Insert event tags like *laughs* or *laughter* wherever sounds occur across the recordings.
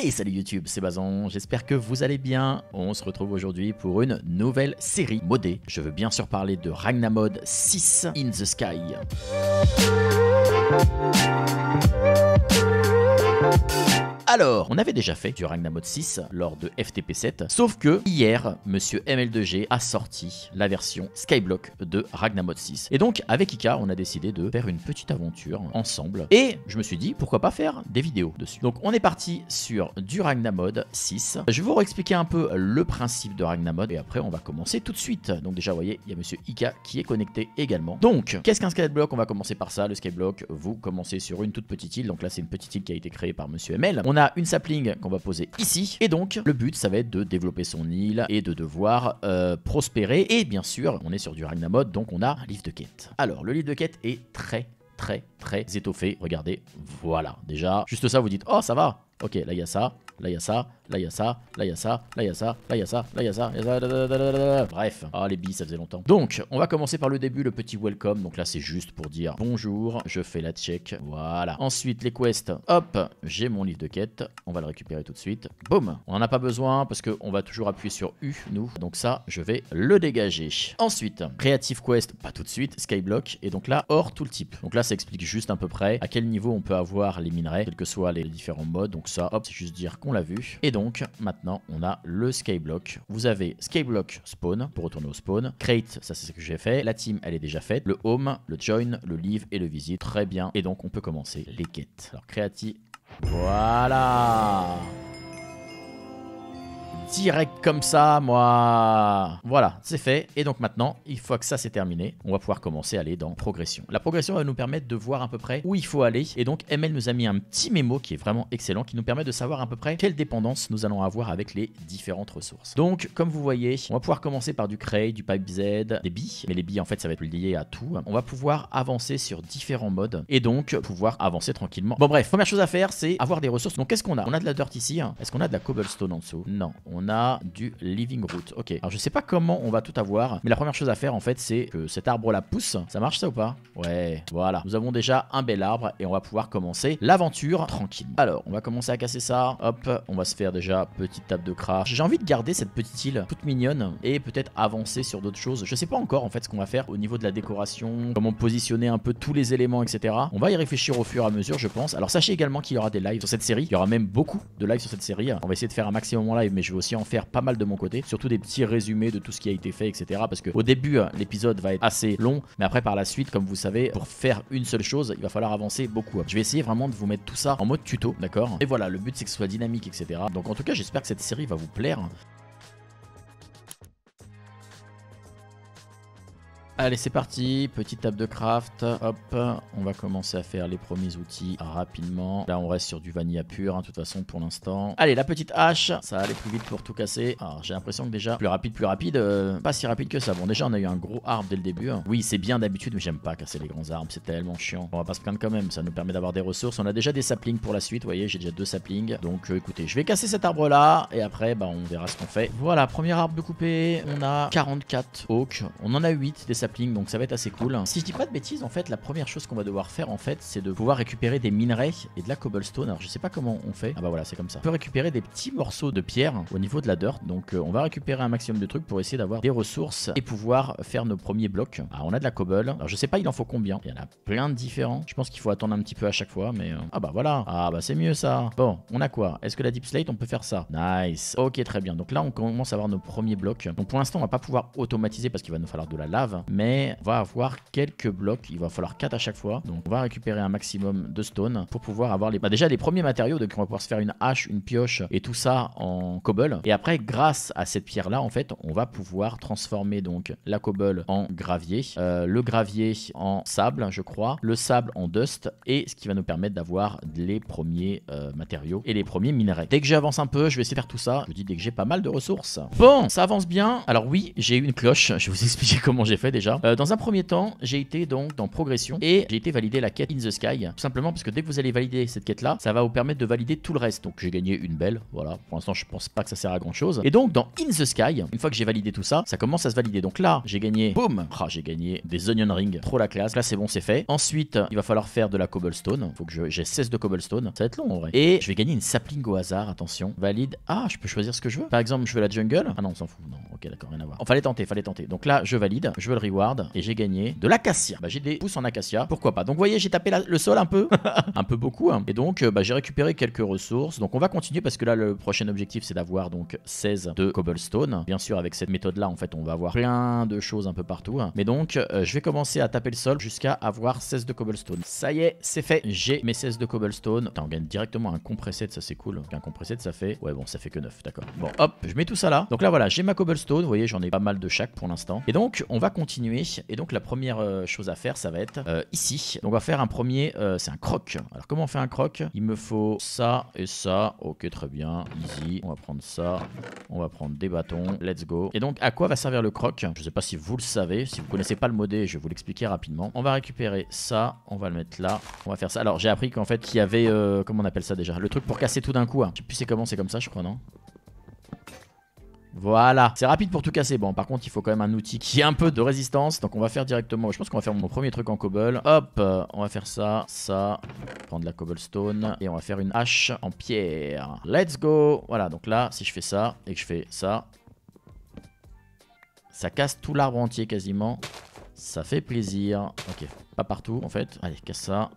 Hey, salut YouTube, c'est Bazon, j'espère que vous allez bien. On se retrouve aujourd'hui pour une nouvelle série modée. Je veux bien sûr parler de Ragnamod 6 in the Sky. Alors, on avait déjà fait du Ragna 6 lors de FTP7, sauf que hier, monsieur ML2G a sorti la version Skyblock de Ragna 6. Et donc, avec Ika, on a décidé de faire une petite aventure ensemble. Et je me suis dit, pourquoi pas faire des vidéos dessus. Donc, on est parti sur du Ragna 6. Je vais vous expliquer un peu le principe de Ragna et après, on va commencer tout de suite. Donc, déjà, vous voyez, il y a monsieur Ika qui est connecté également. Donc, qu'est-ce qu'un Skyblock On va commencer par ça. Le Skyblock, vous commencez sur une toute petite île. Donc là, c'est une petite île qui a été créée par monsieur ML une sapling qu'on va poser ici. Et donc, le but, ça va être de développer son île et de devoir euh, prospérer. Et bien sûr, on est sur du Ragnamod, donc on a un livre de quête. Alors, le livre de quête est très, très, très étoffé. Regardez, voilà. Déjà, juste ça, vous dites, oh, ça va. Ok, là, il y a ça, là, il y a ça, là il y a ça, là il y a ça, là il y a ça, là y a ça, là ça, bref. Ah les billes, ça faisait longtemps. Donc, on va commencer par le début, le petit welcome. Donc là c'est juste pour dire bonjour, je fais la check, voilà. Ensuite les quests, hop, j'ai mon livre de quête, on va le récupérer tout de suite. Boum, on n'en a pas besoin parce qu'on va toujours appuyer sur U, nous. Donc ça, je vais le dégager. Ensuite, Creative Quest, pas tout de suite, Skyblock, et donc là, hors tout le type. Donc là, ça explique juste à peu près à quel niveau on peut avoir les minerais, quels que soient les différents modes. Donc ça, hop, c'est juste dire qu'on l'a vu. Et donc, maintenant, on a le skyblock. Vous avez skyblock spawn pour retourner au spawn. Create, ça c'est ce que j'ai fait. La team, elle est déjà faite. Le home, le join, le leave et le visit. Très bien. Et donc, on peut commencer les quêtes. Alors, créati, Voilà direct comme ça, moi. Voilà, c'est fait. Et donc maintenant, il faut que ça c'est terminé, on va pouvoir commencer à aller dans progression. La progression va nous permettre de voir à peu près où il faut aller. Et donc ML nous a mis un petit mémo qui est vraiment excellent, qui nous permet de savoir à peu près quelle dépendance nous allons avoir avec les différentes ressources. Donc comme vous voyez, on va pouvoir commencer par du Cray, du Pipe Z, des billes. Mais les billes en fait ça va être lié à tout. On va pouvoir avancer sur différents modes et donc pouvoir avancer tranquillement. Bon bref, première chose à faire c'est avoir des ressources. Donc qu'est-ce qu'on a On a de la dirt ici. Hein. Est-ce qu'on a de la cobblestone en dessous Non on a du living root. Ok, alors je sais pas comment on va tout avoir, mais la première chose à faire en fait c'est que cet arbre là pousse. Ça marche ça ou pas Ouais, voilà. Nous avons déjà un bel arbre et on va pouvoir commencer l'aventure tranquille. Alors, on va commencer à casser ça. Hop, on va se faire déjà petite table de crash. J'ai envie de garder cette petite île toute mignonne et peut-être avancer sur d'autres choses. Je sais pas encore en fait ce qu'on va faire au niveau de la décoration, comment positionner un peu tous les éléments, etc. On va y réfléchir au fur et à mesure, je pense. Alors sachez également qu'il y aura des lives sur cette série. Il y aura même beaucoup de lives sur cette série. On va essayer de faire un maximum en live, mais je vais aussi en faire pas mal de mon côté, surtout des petits résumés de tout ce qui a été fait, etc. Parce que au début, euh, l'épisode va être assez long, mais après par la suite, comme vous savez, pour faire une seule chose, il va falloir avancer beaucoup. Je vais essayer vraiment de vous mettre tout ça en mode tuto, d'accord Et voilà, le but c'est que ce soit dynamique, etc. Donc en tout cas, j'espère que cette série va vous plaire. Allez, c'est parti, petite table de craft. Hop, on va commencer à faire les premiers outils ah, rapidement. Là, on reste sur du vanilla pur, hein, de toute façon, pour l'instant. Allez, la petite hache, ça allait plus vite pour tout casser. Alors, j'ai l'impression que déjà, plus rapide, plus rapide, euh, pas si rapide que ça. Bon, déjà, on a eu un gros arbre dès le début. Hein. Oui, c'est bien d'habitude, mais j'aime pas casser les grands arbres, c'est tellement chiant. On va pas se plaindre quand même, ça nous permet d'avoir des ressources. On a déjà des saplings pour la suite, vous voyez, j'ai déjà deux saplings. Donc, euh, écoutez, je vais casser cet arbre-là, et après, bah, on verra ce qu'on fait. Voilà, premier arbre de coupé, on a 44 oak, on en a 8 des saplings donc ça va être assez cool. Si je dis pas de bêtises, en fait, la première chose qu'on va devoir faire, en fait, c'est de pouvoir récupérer des minerais et de la cobblestone. Alors, je sais pas comment on fait. Ah bah voilà, c'est comme ça. On peut récupérer des petits morceaux de pierre au niveau de la dirt. Donc, euh, on va récupérer un maximum de trucs pour essayer d'avoir des ressources et pouvoir faire nos premiers blocs. Ah, on a de la cobble. Alors, je sais pas, il en faut combien. Il y en a plein de différents. Je pense qu'il faut attendre un petit peu à chaque fois, mais... Euh, ah bah voilà. Ah bah c'est mieux, ça. Bon, on a quoi Est-ce que la deep slate, on peut faire ça Nice. Ok, très bien. Donc là, on commence à avoir nos premiers blocs. Donc, pour l'instant, on va pas pouvoir automatiser parce qu'il va nous falloir de la lave mais on va avoir quelques blocs, il va falloir 4 à chaque fois, donc on va récupérer un maximum de stone pour pouvoir avoir les... Bah, déjà les premiers matériaux, donc on va pouvoir se faire une hache, une pioche et tout ça en cobble, et après grâce à cette pierre là en fait on va pouvoir transformer donc la cobble en gravier, euh, le gravier en sable je crois, le sable en dust, et ce qui va nous permettre d'avoir les premiers euh, matériaux et les premiers minerais. Dès que j'avance un peu, je vais essayer de faire tout ça, je vous dis dès que j'ai pas mal de ressources. Bon, ça avance bien, alors oui j'ai eu une cloche, je vais vous *laughs* expliquer comment j'ai fait déjà euh, dans un premier temps, j'ai été donc dans progression et j'ai été valider la quête In the Sky. Tout simplement parce que dès que vous allez valider cette quête là, ça va vous permettre de valider tout le reste. Donc j'ai gagné une belle. Voilà, pour l'instant, je pense pas que ça sert à grand chose. Et donc dans In the Sky, une fois que j'ai validé tout ça, ça commence à se valider. Donc là, j'ai gagné, boum, ah, j'ai gagné des onion rings. Trop la classe. Là, c'est bon, c'est fait. Ensuite, il va falloir faire de la cobblestone. Faut que j'ai 16 de cobblestone. Ça va être long en vrai. Et je vais gagner une sapling au hasard. Attention, valide. Ah, je peux choisir ce que je veux. Par exemple, je veux la jungle. Ah non, on s'en fout. Non, ok, d'accord, rien à voir. fallait tenter, fallait tenter. Donc là, je valide. Je veux le et j'ai gagné de l'acacia. Bah, j'ai des pouces en acacia, pourquoi pas. Donc vous voyez, j'ai tapé le sol un peu, *laughs* un peu beaucoup. Hein. Et donc euh, bah, j'ai récupéré quelques ressources. Donc on va continuer parce que là le prochain objectif c'est d'avoir donc 16 de cobblestone. Bien sûr avec cette méthode là en fait on va avoir plein de choses un peu partout. Hein. Mais donc euh, je vais commencer à taper le sol jusqu'à avoir 16 de cobblestone. Ça y est, c'est fait. J'ai mes 16 de cobblestone. on gagne directement un compressé ça c'est cool. Un compressé ça fait... Ouais bon ça fait que 9 d'accord. Bon hop, je mets tout ça là. Donc là voilà, j'ai ma cobblestone. Vous voyez j'en ai pas mal de chaque pour l'instant. Et donc on va continuer et donc la première euh, chose à faire, ça va être euh, ici. Donc on va faire un premier, euh, c'est un croc. Alors comment on fait un croc Il me faut ça et ça. Ok, très bien, easy. On va prendre ça. On va prendre des bâtons. Let's go. Et donc à quoi va servir le croc Je sais pas si vous le savez. Si vous connaissez pas le modé, je vais vous l'expliquer rapidement. On va récupérer ça. On va le mettre là. On va faire ça. Alors j'ai appris qu'en fait qu'il y avait, comment on appelle ça déjà Le truc pour casser tout d'un coup. Hein. Je sais plus comment, c'est comme ça, je crois, non voilà. C'est rapide pour tout casser. Bon, par contre, il faut quand même un outil qui a un peu de résistance. Donc, on va faire directement. Je pense qu'on va faire mon premier truc en cobble. Hop, euh, on va faire ça, ça. Prendre la cobblestone. Et on va faire une hache en pierre. Let's go. Voilà, donc là, si je fais ça et que je fais ça, ça casse tout l'arbre entier quasiment. Ça fait plaisir. Ok, pas partout en fait. Allez, casse ça.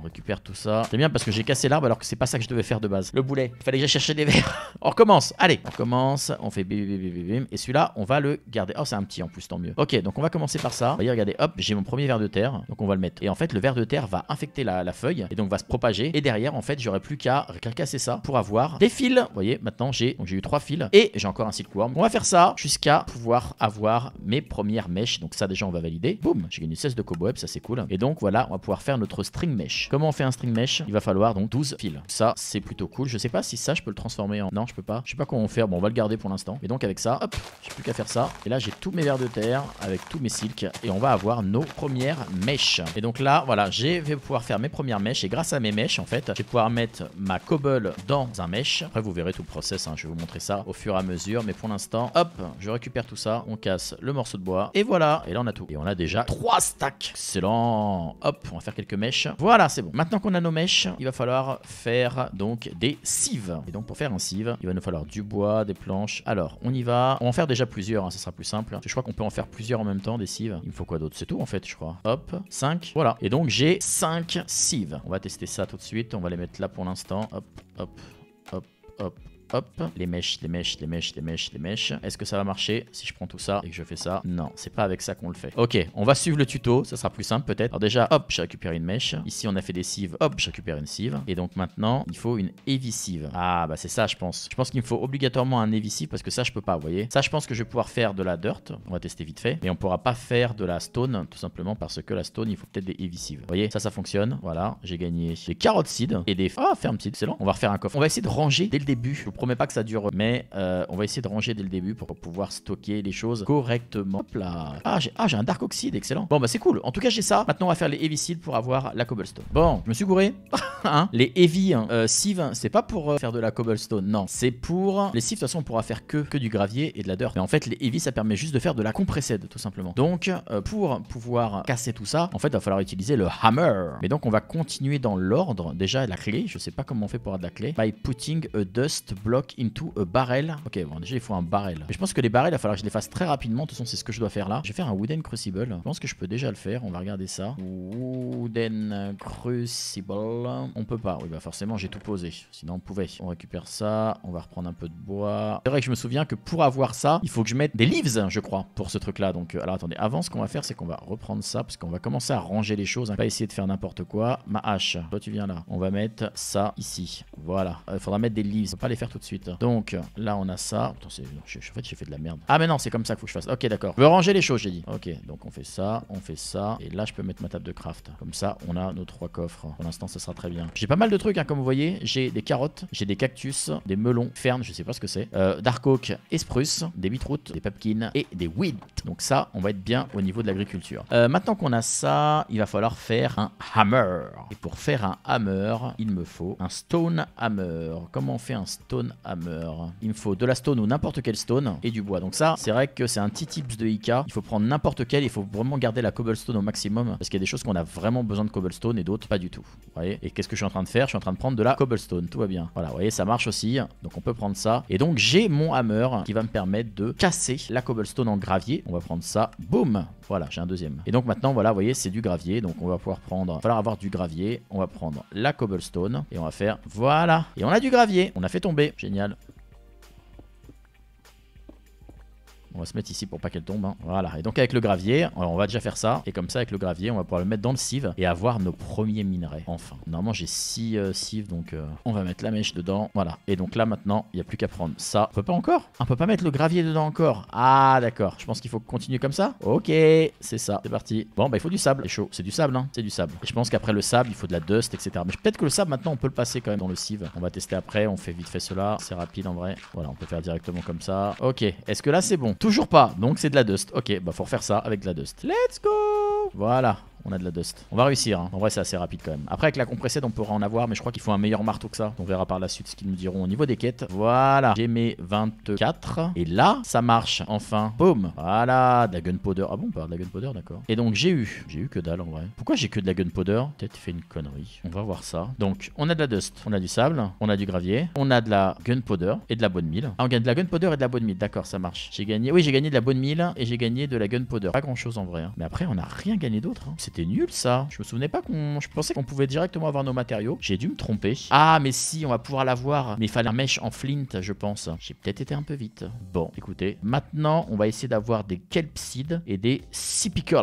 On récupère tout ça. C'est bien parce que j'ai cassé l'arbre alors que c'est pas ça que je devais faire de base. Le boulet. Il fallait que j'aille chercher des verres. *laughs* on recommence. Allez, on commence. On fait bim bim bim bim. Et celui-là, on va le garder. Oh, c'est un petit en plus, tant mieux. Ok, donc on va commencer par ça. Voyez, regardez, hop, j'ai mon premier verre de terre. Donc on va le mettre. Et en fait, le verre de terre va infecter la, feuille et donc va se propager. Et derrière, en fait, j'aurais plus qu'à casser ça pour avoir des fils. Vous voyez, maintenant j'ai eu trois fils et j'ai encore un silkworm. On va faire ça jusqu'à pouvoir avoir mes premières mèches. Donc ça déjà on va valider. Boum, j'ai une 16 de cobweb, ça c'est cool. Et donc voilà, on va pouvoir faire notre string mesh. Comment on fait un string mesh Il va falloir donc 12 fils. Ça, c'est plutôt cool. Je sais pas si ça, je peux le transformer en... Non, je peux pas. Je sais pas comment faire. Bon, on va le garder pour l'instant. Et donc avec ça, hop, j'ai plus qu'à faire ça. Et là, j'ai tous mes vers de terre avec tous mes silks. Et on va avoir nos premières mèches. Et donc là, voilà, je vais pouvoir faire mes premières mèches. Et grâce à mes mèches, en fait, je vais pouvoir mettre ma cobble dans un mèche Après, vous verrez tout le process. Hein. Je vais vous montrer ça au fur et à mesure. Mais pour l'instant, hop, je récupère tout ça. On casse le morceau de bois. Et voilà. Et là, on a tout. Et on a déjà 3 stacks. Excellent. Hop, on va faire quelques mèches. Voilà. Ah, c'est bon. Maintenant qu'on a nos mèches, il va falloir faire donc des cives. Et donc pour faire un sieve, il va nous falloir du bois, des planches. Alors, on y va. On va en faire déjà plusieurs, hein, ça sera plus simple. Je crois qu'on peut en faire plusieurs en même temps, des cives. Il me faut quoi d'autre C'est tout en fait, je crois. Hop, 5. Voilà. Et donc j'ai 5 cives. On va tester ça tout de suite. On va les mettre là pour l'instant. Hop, hop, hop, hop, Hop, les mèches, les mèches, les mèches, les mèches, les mèches. Est-ce que ça va marcher si je prends tout ça et que je fais ça Non, c'est pas avec ça qu'on le fait. Ok, on va suivre le tuto, ça sera plus simple peut-être. Alors déjà, hop, j'ai récupéré une mèche. Ici, on a fait des cives, hop, je récupère une cive. Et donc maintenant, il faut une évisive. Ah, bah c'est ça, je pense. Je pense qu'il me faut obligatoirement un évisive parce que ça, je peux pas, vous voyez. Ça, je pense que je vais pouvoir faire de la dirt. On va tester vite fait. Mais on pourra pas faire de la stone, tout simplement parce que la stone, il faut peut-être des évisives. Vous voyez, ça, ça fonctionne. Voilà, j'ai gagné des carottes seeds et des... Ah, ferme c'est excellent. On va refaire un coffre. On va essayer de ranger dès le début promets pas que ça dure, mais euh, on va essayer de ranger dès le début pour pouvoir stocker les choses correctement. Hop là. Ah, j'ai ah, un Dark Oxide, excellent. Bon, bah c'est cool. En tout cas, j'ai ça. Maintenant, on va faire les Heavy pour avoir la Cobblestone. Bon, je me suis gouré. *laughs* Hein? les Heavy hein. euh, Sieve, hein, c'est pas pour euh, faire de la Cobblestone, non. C'est pour... Les Sieves, de toute façon, on pourra faire que, que du gravier et de la dirt. Mais en fait, les Heavy, ça permet juste de faire de la compressed, tout simplement. Donc, pour pouvoir casser tout ça, en fait, il va falloir utiliser le Hammer. Mais donc, on va continuer dans l'ordre. Déjà, la clé, je sais pas comment on fait pour avoir de la clé. By putting a dust block into a barrel. Ok, bon, déjà, il faut un barrel. Mais je pense que les barrels, il va falloir que je les fasse très rapidement. De toute façon, c'est ce que je dois faire là. Je vais faire un wooden crucible. Je pense que je peux déjà le faire. On va regarder ça. Wooden crucible. On peut pas. Oui, bah forcément, j'ai tout posé. Sinon, on pouvait. On récupère ça. On va reprendre un peu de bois. C'est vrai que je me souviens que pour avoir ça, il faut que je mette des leaves, je crois, pour ce truc-là. Donc, euh, alors attendez. Avant, ce qu'on va faire, c'est qu'on va reprendre ça parce qu'on va commencer à ranger les choses. Hein. Pas essayer de faire n'importe quoi. Ma hache. Toi, tu viens là. On va mettre ça ici. Voilà. Euh, faudra mettre des leaves. On pas les faire tout tout de suite. Donc là, on a ça. en fait, j'ai fait de la merde. Ah, mais non, c'est comme ça qu'il faut que je fasse. Ok, d'accord. Je veux ranger les choses, j'ai dit. Ok, donc on fait ça, on fait ça. Et là, je peux mettre ma table de craft. Comme ça, on a nos trois coffres. Pour l'instant, ça sera très bien. J'ai pas mal de trucs, hein, comme vous voyez. J'ai des carottes, j'ai des cactus, des melons, fernes, je sais pas ce que c'est. Euh, Dark Oak et spruce, des bitroutes, des pumpkins et des wheat. Donc ça, on va être bien au niveau de l'agriculture. Euh, maintenant qu'on a ça, il va falloir faire un hammer. Et pour faire un hammer, il me faut un stone hammer. Comment on fait un stone Hammer Il me faut de la stone ou n'importe quelle stone et du bois. Donc ça, c'est vrai que c'est un petit tips de Ika. Il faut prendre n'importe quelle il faut vraiment garder la cobblestone au maximum parce qu'il y a des choses qu'on a vraiment besoin de cobblestone et d'autres pas du tout. Vous voyez Et qu'est-ce que je suis en train de faire Je suis en train de prendre de la cobblestone, tout va bien. Voilà, vous voyez, ça marche aussi. Donc on peut prendre ça. Et donc j'ai mon hammer qui va me permettre de casser la cobblestone en gravier. On va prendre ça. Boum Voilà, j'ai un deuxième. Et donc maintenant, voilà, vous voyez, c'est du gravier. Donc on va pouvoir prendre... Il va falloir avoir du gravier. On va prendre la cobblestone et on va faire... Voilà Et on a du gravier. On a fait tomber. Génial. On va se mettre ici pour pas qu'elle tombe. Hein. Voilà. Et donc avec le gravier, on va déjà faire ça. Et comme ça, avec le gravier, on va pouvoir le mettre dans le sieve et avoir nos premiers minerais. Enfin. Normalement, j'ai six euh, sieve donc euh, on va mettre la mèche dedans. Voilà. Et donc là, maintenant, il n'y a plus qu'à prendre ça. On peut pas encore On peut pas mettre le gravier dedans encore. Ah, d'accord. Je pense qu'il faut continuer comme ça. Ok, c'est ça. C'est parti. Bon, bah il faut du sable. C'est chaud. C'est du sable, hein. C'est du sable. je pense qu'après le sable, il faut de la dust, etc. Mais peut-être que le sable, maintenant, on peut le passer quand même dans le sieve. On va tester après. On fait vite fait cela. C'est rapide en vrai. Voilà, on peut faire directement comme ça. Ok. Est-ce que là, c'est bon Toujours pas. Donc c'est de la dust. Ok, bah faut refaire ça avec de la dust. Let's go Voilà on a de la dust. On va réussir, en vrai c'est assez rapide quand même. Après avec la compressette on pourra en avoir, mais je crois qu'il faut un meilleur marteau que ça. On verra par la suite ce qu'ils nous diront au niveau des quêtes. Voilà, j'ai mes 24. Et là, ça marche, enfin. Boum. Voilà, de la gunpowder. Ah bon, pas de la gunpowder, d'accord. Et donc j'ai eu, j'ai eu que dalle en vrai. Pourquoi j'ai que de la gunpowder Peut-être fait une connerie. On va voir ça. Donc on a de la dust, on a du sable, on a du gravier, on a de la gunpowder et de la bonne mille. Ah on gagne de la gunpowder et de la bonne mille, d'accord, ça marche. J'ai gagné, oui j'ai gagné de la bonne mille et j'ai gagné de la gunpowder. Pas grand chose en vrai. Mais après on n'a rien gagné d'autre. C'était nul ça. Je me souvenais pas qu'on... Je pensais qu'on pouvait directement avoir nos matériaux. J'ai dû me tromper. Ah mais si, on va pouvoir l'avoir. Mais il fallait un mèche en flint, je pense. J'ai peut-être été un peu vite. Bon, écoutez. Maintenant, on va essayer d'avoir des kelpsides et des sipicles.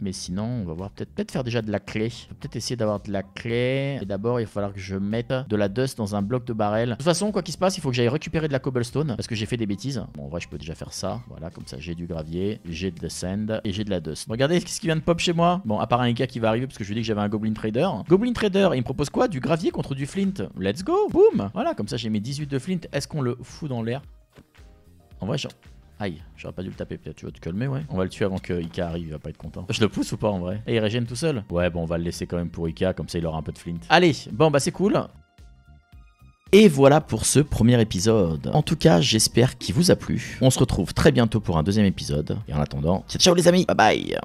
Mais sinon, on va voir peut-être peut, -être, faire déjà de la clé. Peut-être essayer d'avoir de la clé. Et d'abord, il va falloir que je mette de la dust dans un bloc de barrel. De toute façon, quoi qu'il se passe, il faut que j'aille récupérer de la cobblestone parce que j'ai fait des bêtises. Bon, en vrai, je peux déjà faire ça. Voilà, comme ça, j'ai du gravier, j'ai de la sand et j'ai de la dust. Regardez ce qui vient de pop chez moi. Bon, à part un Ika qui va arriver parce que je lui ai dit que j'avais un Goblin Trader. Goblin Trader, il me propose quoi Du gravier contre du flint. Let's go, boum Voilà, comme ça j'ai mes 18 de flint. Est-ce qu'on le fout dans l'air En vrai, genre... Aïe, j'aurais pas dû le taper, peut-être tu vas te calmer, ouais. On va le tuer avant que Ika arrive, il va pas être content. Je le pousse ou pas en vrai Et il régène tout seul Ouais, bon, on va le laisser quand même pour Ika, comme ça il aura un peu de flint. Allez, bon, bah c'est cool. Et voilà pour ce premier épisode. En tout cas, j'espère qu'il vous a plu. On se retrouve très bientôt pour un deuxième épisode. Et en attendant, ciao ciao les amis, bye bye